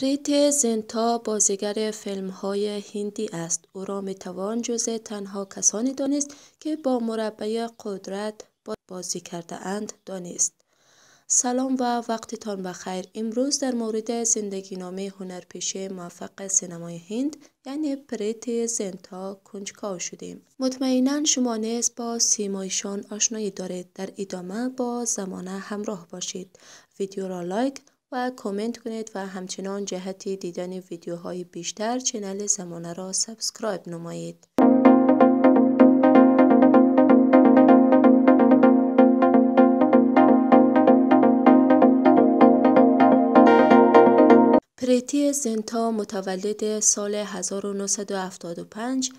پریت زنتا بازیگر فیلم های هندی است. او را می توان جز تنها کسانی دانست که با مربع قدرت بازی کرده اند دانست. سلام و وقتتان بخیر امروز در مورد زندگی نامه هنرپیشه موفق سینمای هند یعنی پریت زنتا کنجکاو شدیم مطمئنا شما نیز با سیمایشان آشنایی دارید در ادامه با زمانه همراه باشید ویدیو را لایک و کامنت کنید و همچنان جهت دیدن ویدیوهای بیشتر چنل زمانه را سابسکرایب نمایید. پریتی زنتا متولد سال 1975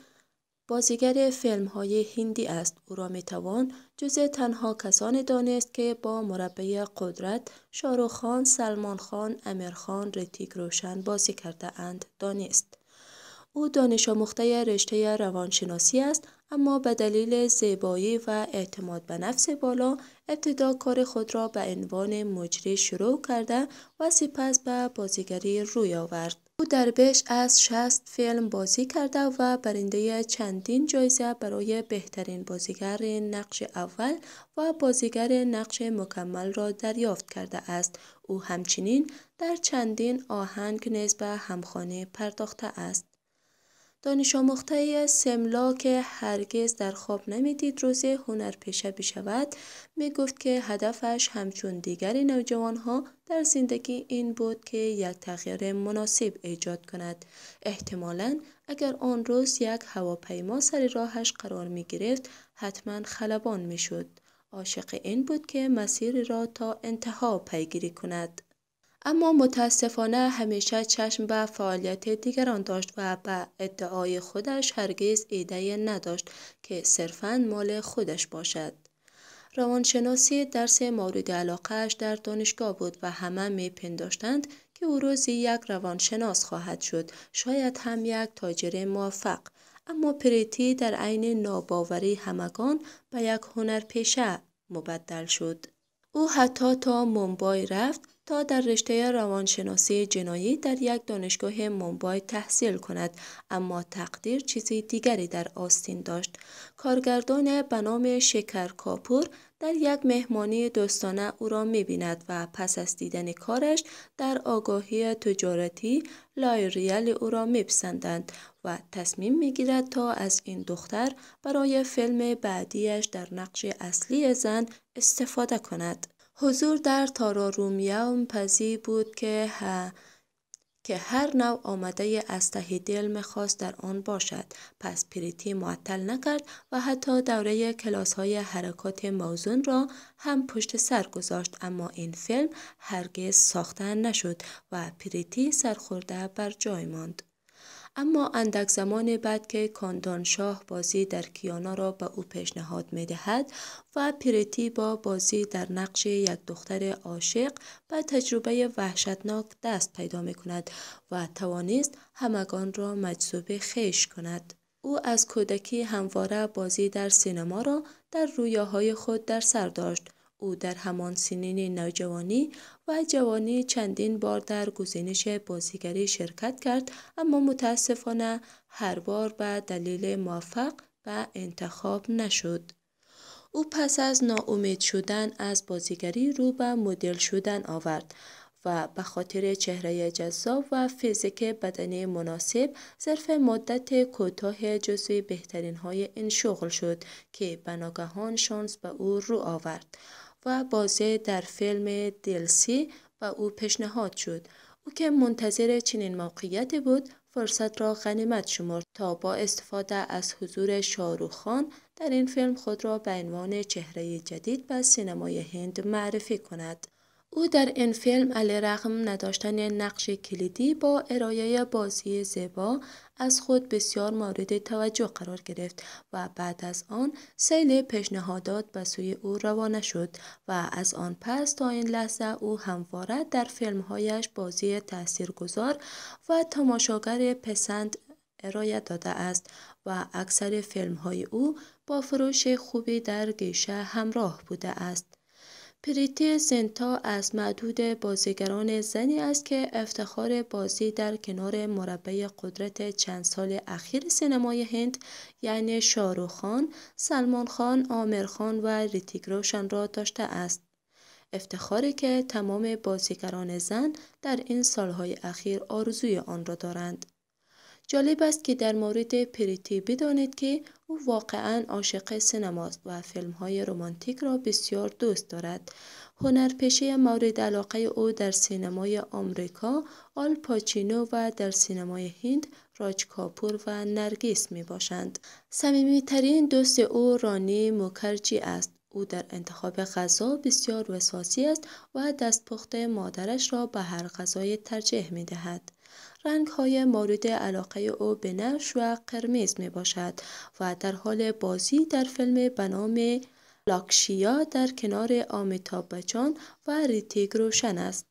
بازیگر فیلم های هندی است او را می توان جز تنها کسانی دانست که با مربی قدرت شاروخ خان سلمان خان خان، رتیک روشن بازی کرده اند دانست او دانش آموخته رشته روانشناسی است اما به دلیل زیبایی و اعتماد به نفس بالا ابتدا کار خود را به عنوان مجری شروع کرده و سپس به بازیگری روی آورد او در بیش از 60 فیلم بازی کرده و برنده چندین جایزه برای بهترین بازیگر نقش اول و بازیگر نقش مکمل را دریافت کرده است. او همچنین در چندین آهنگ نیز به همخانه پرداخته است. دانش آموخته سملا که هرگز در خواب نمیدید روز هنرپیشه بشود گفت که هدفش همچون دیگر ها در زندگی این بود که یک تغییر مناسب ایجاد کند احتمالا اگر آن روز یک هواپیما سر راهش قرار می گرفت حتما خلبان می شد عاشق این بود که مسیر را تا انتها پیگیری کند اما متاسفانه همیشه چشم به فعالیت دیگران داشت و به ادعای خودش هرگز ایده نداشت که صرفا مال خودش باشد. روانشناسی درس مورد علاقهش در دانشگاه بود و همه میپنداشتند که او روزی یک روانشناس خواهد شد شاید هم یک تاجر موفق اما پریتی در عین ناباوری همگان به یک هنرپیشه مبدل شد او حتی تا مومبای رفت تا در رشته روانشناسی جنایی در یک دانشگاه مومبای تحصیل کند اما تقدیر چیزی دیگری در آستین داشت کارگردان به نام شکر کاپور در یک مهمانی دوستانه او را میبیند و پس از دیدن کارش در آگاهی تجارتی لایریال او را میپسندند و تصمیم میگیرد تا از این دختر برای فیلم بعدیش در نقش اصلی زن استفاده کند. حضور در رومیان پزی بود که که هر نوع آمده از ته دل میخواست در آن باشد پس پریتی معطل نکرد و حتی دوره کلاس های حرکات موزون را هم پشت سر گذاشت اما این فیلم هرگز ساخته نشد و پریتی سرخورده بر جای ماند اما اندک زمان بعد که شاه بازی در کیانا را به او پیشنهاد می دهد و پریتی با بازی در نقش یک دختر عاشق به تجربه وحشتناک دست پیدا می کند و توانست همگان را مجذوب خیش کند. او از کودکی همواره بازی در سینما را در رویاهای خود در سر داشت او در همان سنین نوجوانی و جوانی چندین بار در گزینش بازیگری شرکت کرد اما متاسفانه هر بار به دلیل موفق به انتخاب نشد. او پس از ناامید شدن از بازیگری رو به مدل شدن آورد و به خاطر چهره جذاب و فیزیک بدنی مناسب ظرف مدت کوتاه جزوی بهترین های این شغل شد که بناگهان شانس به او رو آورد و بازی در فیلم دلسی و او پیشنهاد شد او که منتظر چنین موقعیتی بود فرصت را غنیمت شمرد تا با استفاده از حضور شاروخان در این فیلم خود را به عنوان چهره جدید به سینمای هند معرفی کند او در این فیلم رغم نداشتن نقش کلیدی با ارائه بازی زیبا از خود بسیار مورد توجه قرار گرفت و بعد از آن سیل پیشنهادات به سوی او روانه شد و از آن پس تا این لحظه او همواره در فیلمهایش بازی تاثیرگذار و تماشاگر پسند ارائه داده است و اکثر فیلم او با فروش خوبی در گیشه همراه بوده است. پریتی سنتا از معدود بازیگران زنی است که افتخار بازی در کنار مربع قدرت چند سال اخیر سینمای هند یعنی شاروخان، خان، سلمان خان، آمر خان و ریتیک را داشته است. افتخاری که تمام بازیگران زن در این سالهای اخیر آرزوی آن را دارند. جالب است که در مورد پریتی بدانید که او واقعا عاشق سینماست و فیلم های رومانتیک را بسیار دوست دارد. هنرپیشه مورد علاقه او در سینمای آمریکا آل پاچینو و در سینمای هند راج کاپور و نرگیس می باشند. صمیمیترین دوست او رانی مکرجی است. او در انتخاب غذا بسیار وسواسی است و دستپخت مادرش را به هر غذای ترجیح می دهد. های مورد علاقه او بنفش و قرمز باشد و در حال بازی در فیلم به نام لاکشیا در کنار آمیتاب بچان و ریتیک روشن است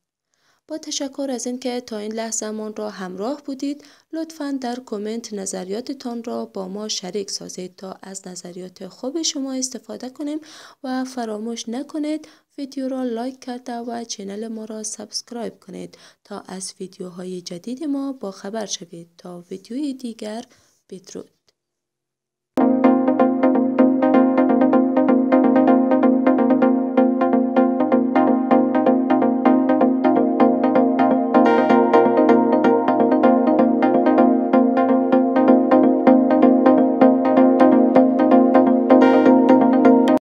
با تشکر از اینکه تا این لحظه من را همراه بودید لطفا در کامنت نظریاتتان را با ما شریک سازید تا از نظریات خوب شما استفاده کنیم و فراموش نکنید ویدیو را لایک کرده و چینل ما را سابسکرایب کنید تا از ویدیوهای جدید ما با خبر شوید تا ویدیوی دیگر بدرود